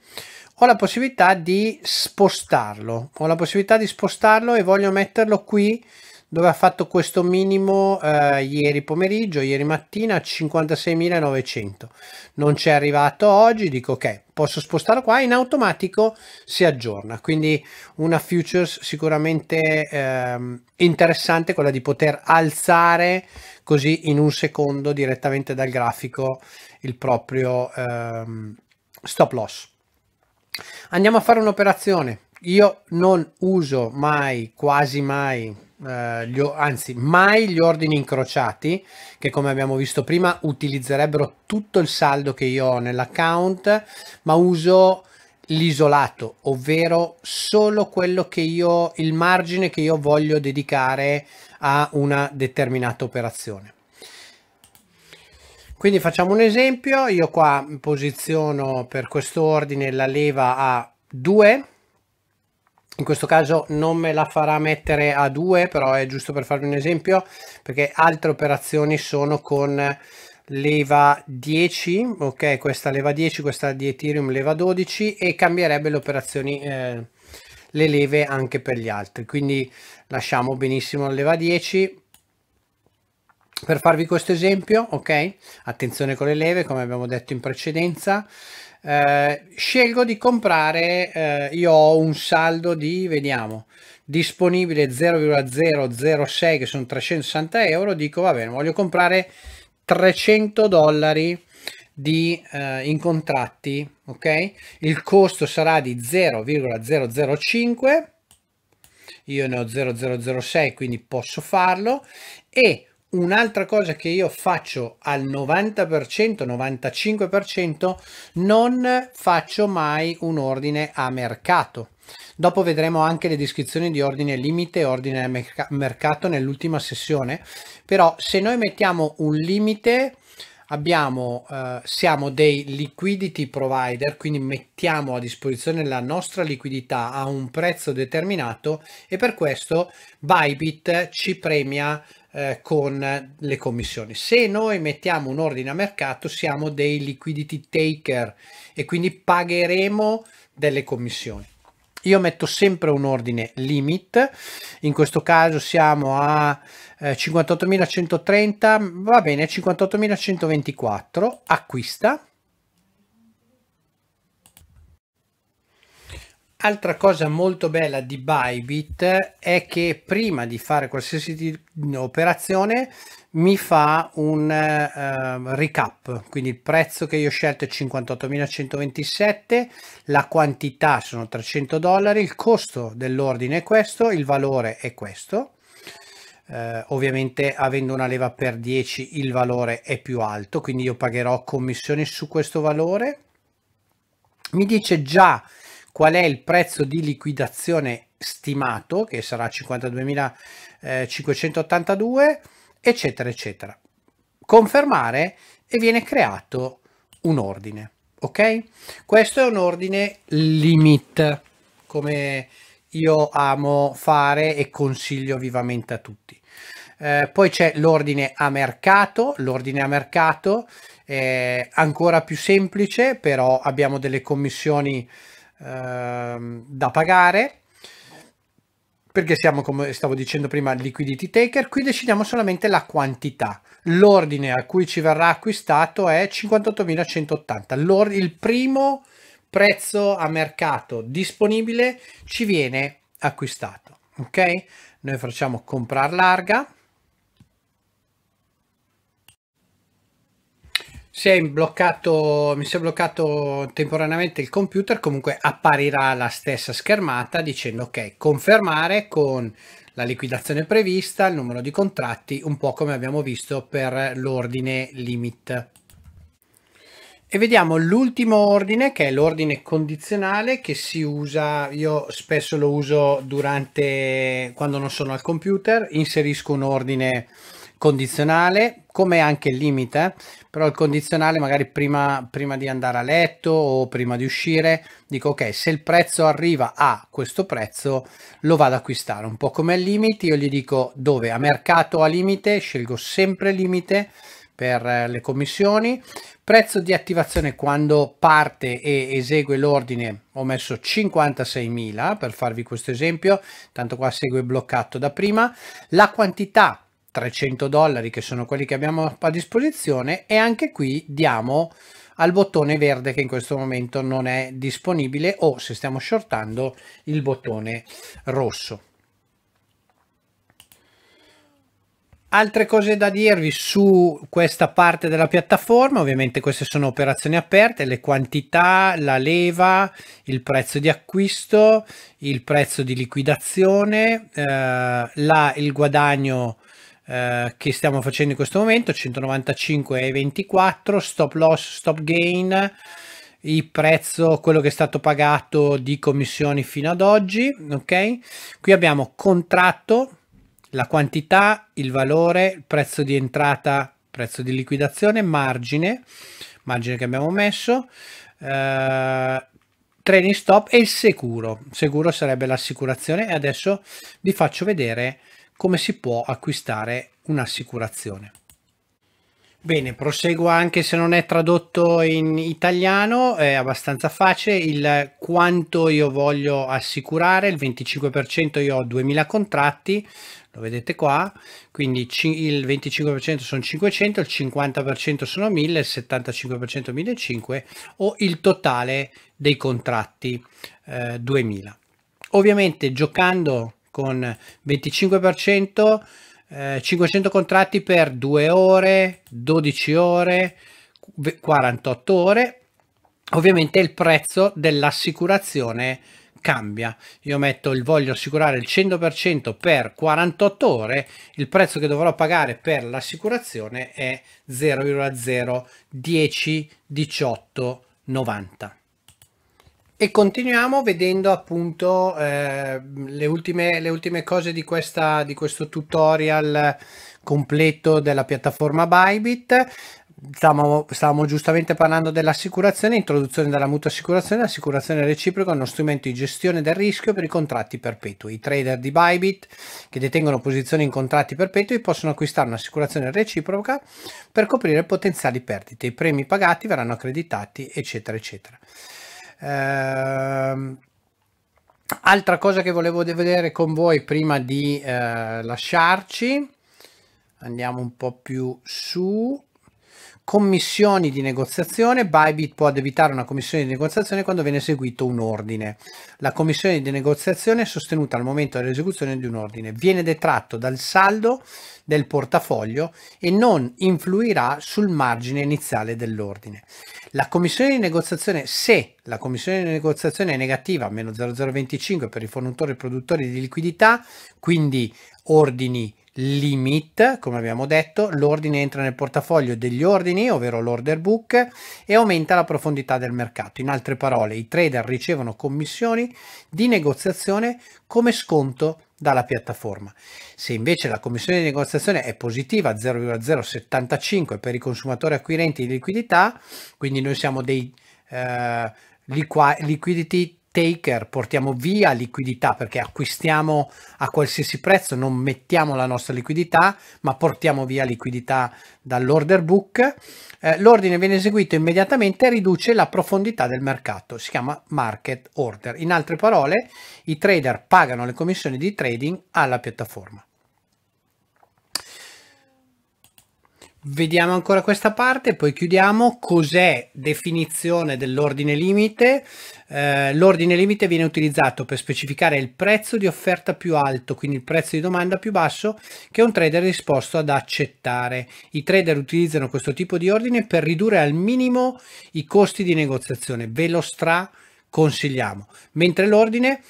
ho la possibilità di spostarlo, ho la possibilità di spostarlo e voglio metterlo qui dove ha fatto questo minimo eh, ieri pomeriggio, ieri mattina 56.900. Non c'è arrivato oggi, dico ok, posso spostarlo qua, in automatico si aggiorna. Quindi una futures sicuramente eh, interessante quella di poter alzare così in un secondo direttamente dal grafico il proprio eh, stop loss. Andiamo a fare un'operazione. Io non uso mai, quasi mai, eh, gli, anzi mai gli ordini incrociati che come abbiamo visto prima utilizzerebbero tutto il saldo che io ho nell'account, ma uso l'isolato, ovvero solo quello che io, il margine che io voglio dedicare a una determinata operazione. Quindi facciamo un esempio, io qua posiziono per questo ordine la leva a 2, in questo caso non me la farà mettere a 2, però è giusto per farvi un esempio, perché altre operazioni sono con leva 10, ok, questa leva 10, questa di Ethereum leva 12 e cambierebbe le operazioni, eh, le leve anche per gli altri, quindi lasciamo benissimo la leva 10, per farvi questo esempio, ok, attenzione con le leve come abbiamo detto in precedenza, eh, scelgo di comprare, eh, io ho un saldo di, vediamo, disponibile 0,006 che sono 360 euro, dico va bene, voglio comprare 300 dollari di, eh, in contratti, ok? Il costo sarà di 0,005, io ne ho 0006 quindi posso farlo e Un'altra cosa che io faccio al 90%, 95%, non faccio mai un ordine a mercato. Dopo vedremo anche le descrizioni di ordine limite e ordine a mercato nell'ultima sessione, però se noi mettiamo un limite abbiamo, eh, siamo dei liquidity provider, quindi mettiamo a disposizione la nostra liquidità a un prezzo determinato e per questo Bybit ci premia eh, con le commissioni. Se noi mettiamo un ordine a mercato siamo dei liquidity taker e quindi pagheremo delle commissioni. Io metto sempre un ordine limit, in questo caso siamo a 58.130, eh, va bene, 58.124, acquista, Altra cosa molto bella di Bybit è che prima di fare qualsiasi operazione mi fa un uh, recap, quindi il prezzo che io ho scelto è 58.127, la quantità sono 300 dollari, il costo dell'ordine è questo, il valore è questo. Uh, ovviamente avendo una leva per 10 il valore è più alto, quindi io pagherò commissioni su questo valore. Mi dice già qual è il prezzo di liquidazione stimato, che sarà 52.582, eh, eccetera, eccetera. Confermare e viene creato un ordine, ok? Questo è un ordine limit, come io amo fare e consiglio vivamente a tutti. Eh, poi c'è l'ordine a mercato, l'ordine a mercato è ancora più semplice, però abbiamo delle commissioni Ehm, da pagare perché siamo, come stavo dicendo prima, liquidity taker, qui decidiamo solamente la quantità. L'ordine a cui ci verrà acquistato è 58.180. Il primo prezzo a mercato disponibile ci viene acquistato. Ok? Noi facciamo comprar larga Si è bloccato, mi si è bloccato temporaneamente il computer, comunque apparirà la stessa schermata dicendo ok, confermare con la liquidazione prevista, il numero di contratti, un po' come abbiamo visto per l'ordine limit. E vediamo l'ultimo ordine che è l'ordine condizionale che si usa, io spesso lo uso durante quando non sono al computer, inserisco un ordine condizionale come anche il limite, eh però il condizionale magari prima, prima, di andare a letto o prima di uscire dico ok se il prezzo arriva a questo prezzo lo vado ad acquistare un po' come al limite io gli dico dove a mercato a limite scelgo sempre limite per eh, le commissioni prezzo di attivazione quando parte e esegue l'ordine ho messo 56.000 per farvi questo esempio tanto qua segue bloccato da prima la quantità 300 dollari che sono quelli che abbiamo a disposizione e anche qui diamo al bottone verde che in questo momento non è disponibile o se stiamo shortando il bottone rosso. Altre cose da dirvi su questa parte della piattaforma, ovviamente queste sono operazioni aperte, le quantità, la leva, il prezzo di acquisto, il prezzo di liquidazione, eh, la, il guadagno eh, che stiamo facendo in questo momento 195 e 24 stop loss stop gain il prezzo quello che è stato pagato di commissioni fino ad oggi ok qui abbiamo contratto la quantità il valore prezzo di entrata prezzo di liquidazione margine margine che abbiamo messo eh, training stop e il sicuro sicuro sarebbe l'assicurazione e adesso vi faccio vedere come si può acquistare un'assicurazione. Bene, proseguo anche se non è tradotto in italiano, è abbastanza facile, il quanto io voglio assicurare, il 25% io ho 2000 contratti, lo vedete qua, quindi il 25% sono 500, il 50% sono 1000, il 75% 1500 o il totale dei contratti eh, 2000. Ovviamente giocando con 25%, eh, 500 contratti per 2 ore, 12 ore, 48 ore. Ovviamente il prezzo dell'assicurazione cambia. Io metto il voglio assicurare il 100% per 48 ore, il prezzo che dovrò pagare per l'assicurazione è 0,0101890. E continuiamo vedendo appunto eh, le, ultime, le, ultime, cose di, questa, di questo tutorial completo della piattaforma Bybit. Stavamo, stavamo, giustamente parlando dell'assicurazione, introduzione della mutua assicurazione, l'assicurazione reciproca è uno strumento di gestione del rischio per i contratti perpetui. I trader di Bybit che detengono posizioni in contratti perpetui possono acquistare un'assicurazione reciproca per coprire potenziali perdite, i premi pagati verranno accreditati, eccetera, eccetera. Eh, altra cosa che volevo vedere con voi prima di eh, lasciarci, andiamo un po' più su commissioni di negoziazione, Bybit può debitare una commissione di negoziazione quando viene eseguito un ordine. La commissione di negoziazione è sostenuta al momento dell'esecuzione di un ordine, viene detratto dal saldo del portafoglio e non influirà sul margine iniziale dell'ordine. La commissione di negoziazione, se la commissione di negoziazione è negativa, meno 0,025 per i fornitori e produttori di liquidità, quindi ordini limit, come abbiamo detto, l'ordine entra nel portafoglio degli ordini, ovvero l'order book, e aumenta la profondità del mercato. In altre parole, i trader ricevono commissioni di negoziazione come sconto dalla piattaforma. Se invece la commissione di negoziazione è positiva 0,075 per i consumatori acquirenti di liquidità, quindi noi siamo dei eh, liquidity taker, portiamo via liquidità perché acquistiamo a qualsiasi prezzo, non mettiamo la nostra liquidità, ma portiamo via liquidità dall'order book. Eh, l'ordine viene eseguito immediatamente e riduce la profondità del mercato, si chiama market order. In altre parole, i trader pagano le commissioni di trading alla piattaforma. Vediamo ancora questa parte, poi chiudiamo. Cos'è definizione dell'ordine limite? Eh, l'ordine limite viene utilizzato per specificare il prezzo di offerta più alto, quindi il prezzo di domanda più basso che un trader è disposto ad accettare. I trader utilizzano questo tipo di ordine per ridurre al minimo i costi di negoziazione. Ve lo stra consigliamo, mentre l'ordine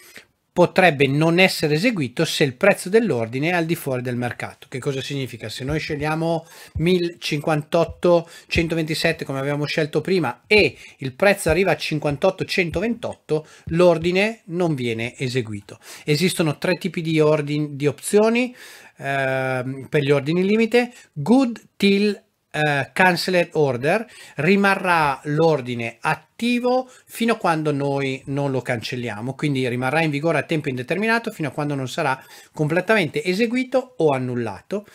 potrebbe non essere eseguito se il prezzo dell'ordine è al di fuori del mercato. Che cosa significa? Se noi scegliamo 1058 127 come abbiamo scelto prima e il prezzo arriva a 58 128, l'ordine non viene eseguito. Esistono tre tipi di, ordini, di opzioni eh, per gli ordini limite, good, till eh, order rimarrà l'ordine attivo fino a quando noi non lo cancelliamo, quindi rimarrà in vigore a tempo indeterminato fino a quando non sarà completamente eseguito o annullato.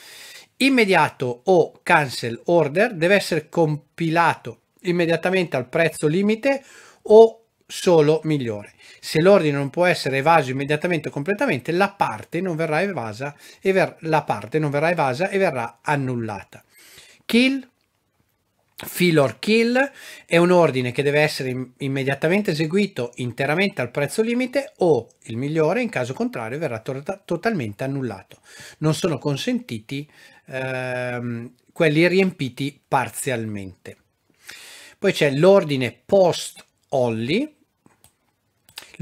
Immediato o cancel order deve essere compilato immediatamente al prezzo limite o solo migliore. Se l'ordine non può essere evaso immediatamente o completamente, la parte non verrà evasa e ver- la parte non verrà evasa e verrà annullata kill, fill or kill è un ordine che deve essere immediatamente eseguito interamente al prezzo limite o il migliore in caso contrario verrà to totalmente annullato. Non sono consentiti ehm, quelli riempiti parzialmente. Poi c'è l'ordine post-olli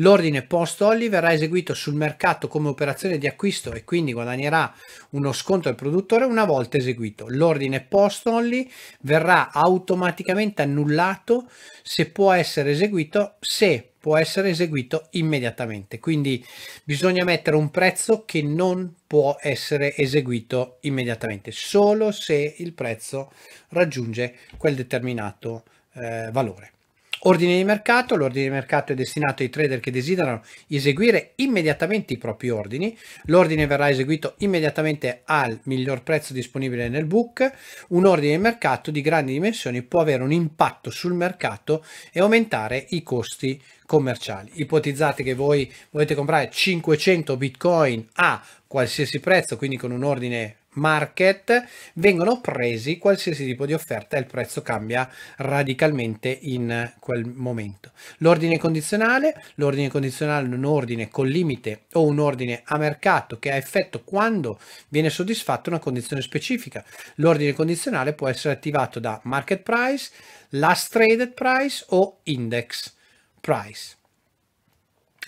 L'ordine post-Olli verrà eseguito sul mercato come operazione di acquisto e quindi guadagnerà uno sconto al produttore una volta eseguito. L'ordine post-Olli verrà automaticamente annullato se può essere eseguito se può essere eseguito immediatamente. Quindi bisogna mettere un prezzo che non può essere eseguito immediatamente, solo se il prezzo raggiunge quel determinato eh, valore. Ordine di mercato, l'ordine di mercato è destinato ai trader che desiderano eseguire immediatamente i propri ordini, l'ordine verrà eseguito immediatamente al miglior prezzo disponibile nel book, un ordine di mercato di grandi dimensioni può avere un impatto sul mercato e aumentare i costi commerciali. Ipotizzate che voi volete comprare 500 bitcoin a qualsiasi prezzo, quindi con un ordine market vengono presi qualsiasi tipo di offerta e il prezzo cambia radicalmente in quel momento. L'ordine condizionale, l'ordine condizionale è un ordine con limite o un ordine a mercato che ha effetto quando viene soddisfatta una condizione specifica. L'ordine condizionale può essere attivato da market price, last traded price o index price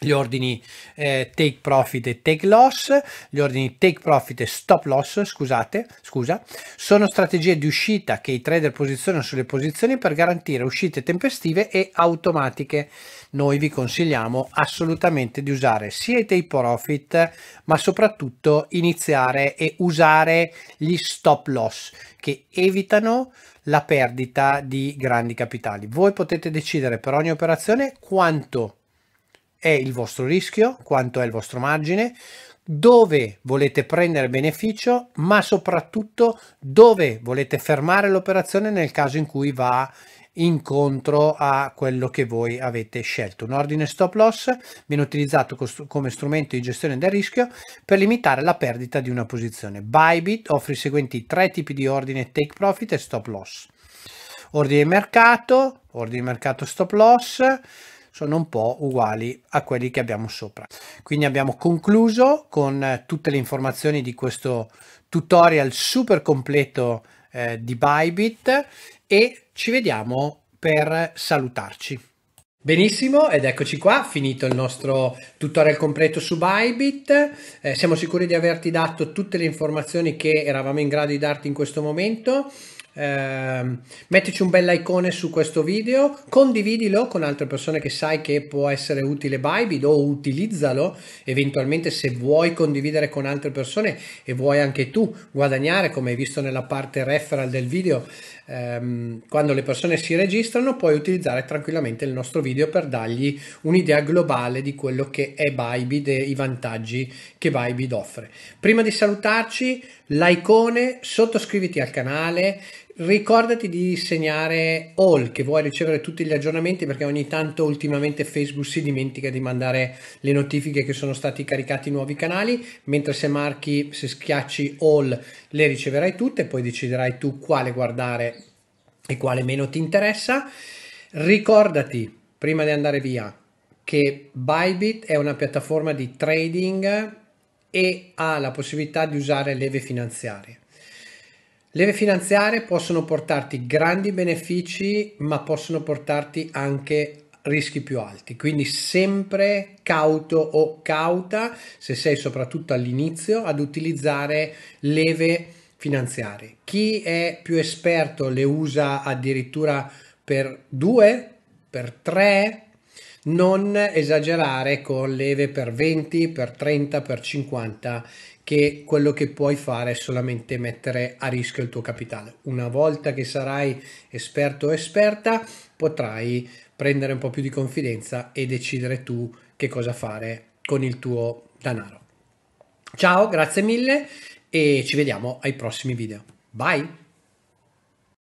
gli ordini eh, take profit e take loss, gli ordini take profit e stop loss, scusate, scusa, sono strategie di uscita che i trader posizionano sulle posizioni per garantire uscite tempestive e automatiche. Noi vi consigliamo assolutamente di usare sia i take profit, ma soprattutto iniziare e usare gli stop loss che evitano la perdita di grandi capitali. Voi potete decidere per ogni operazione quanto è il vostro rischio, quanto è il vostro margine, dove volete prendere beneficio, ma soprattutto dove volete fermare l'operazione nel caso in cui va incontro a quello che voi avete scelto. Un ordine stop loss viene utilizzato come strumento di gestione del rischio per limitare la perdita di una posizione. Bybit offre i seguenti tre tipi di ordine take profit e stop loss. Ordine mercato, ordine mercato stop loss, sono un po' uguali a quelli che abbiamo sopra. Quindi abbiamo concluso con eh, tutte le informazioni di questo tutorial super completo eh, di Bybit e ci vediamo per salutarci. Benissimo, ed eccoci qua, finito il nostro tutorial completo su Bybit. Eh, siamo sicuri di averti dato tutte le informazioni che eravamo in grado di darti in questo momento. Ehm, mettici un bel bell'icone su questo video, condividilo con altre persone che sai che può essere utile Bybit o utilizzalo eventualmente se vuoi condividere con altre persone e vuoi anche tu guadagnare come hai visto nella parte referral del video ehm, quando le persone si registrano puoi utilizzare tranquillamente il nostro video per dargli un'idea globale di quello che è Bybit e i vantaggi che Bybit offre. Prima di salutarci l'icone sottoscriviti al canale Ricordati di segnare all che vuoi ricevere tutti gli aggiornamenti perché ogni tanto ultimamente Facebook si dimentica di mandare le notifiche che sono stati caricati nuovi canali, mentre se marchi, se schiacci all le riceverai tutte, poi deciderai tu quale guardare e quale meno ti interessa. Ricordati prima di andare via che Bybit è una piattaforma di trading e ha la possibilità di usare leve finanziarie Leve finanziarie possono portarti grandi benefici, ma possono portarti anche rischi più alti, quindi sempre cauto o cauta, se sei soprattutto all'inizio, ad utilizzare leve finanziarie. Chi è più esperto le usa addirittura per due, per tre, non esagerare con leve per 20, per 30, per 50 che quello che puoi fare è solamente mettere a rischio il tuo capitale. Una volta che sarai esperto o esperta, potrai prendere un po' più di confidenza e decidere tu che cosa fare con il tuo denaro. Ciao, grazie mille e ci vediamo ai prossimi video. Bye!